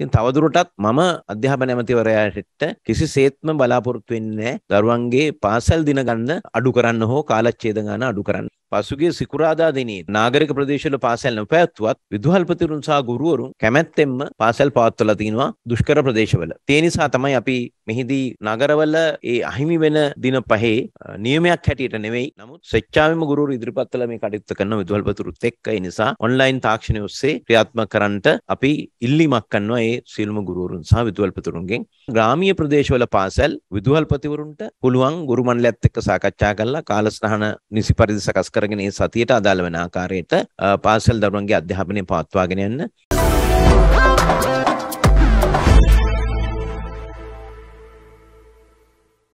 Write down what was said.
ඉතින් තවදුරටත් මම අධ්‍යාපන ඇමතිවරයාට කිසිසේත්ම බලාපොරොත්තු වෙන්නේ නැහැ දරුවන්ගේ පාසල් දින ගන්න අඩු කරන්න හෝ කාලච්ඡේද ගන්න අඩු කරන්න. පසුගිය සිකුරාදා දිනේ නාගරික ප්‍රදේශවල පාසල් නොපැවැත්වුවත් විදුහල්පතිවරුන් සහ ගුරුවරුන් කැමැත්තෙන්ම පාසල් පවත්වලා තිනවා දුෂ්කර ප්‍රදේශවල. ඒ නිසා තමයි අපි මෙහිදී නගරවල ඒ අහිමි වෙන දින පහේ නියමයක් හැටියට නෙවෙයි නමුත් ස්වච්ඡාවෙම ගුරුවරු ඉදිරිපත් කළ මේ කටයුත්ත කරන විදුහල්පතිවරුත් එක්ක ඒ නිසා ඔන්ලයින් තාක්ෂණය ඔස්සේ ක්‍රියාත්මක කරන්නට අපි ඉල්ලීමක් කරනවා ඒ සියලුම ගුරුවරුන් සහ විදුහල්පතිවරුන්ගෙන් ග්‍රාමීය ප්‍රදේශවල පාසල් විදුහල්පතිවරුන්ට පුළුවන් ගුරු මණ්ඩලයත් එක්ක සාකච්ඡා කරලා කාලසටහන නිසි පරිදි සකස් කර කරගෙන ඒ සතියට අදාළ වන ආකාරයට පාසල් දරුවන්ගේ අධ්‍යාපනය පවත්වාගෙන යන්න.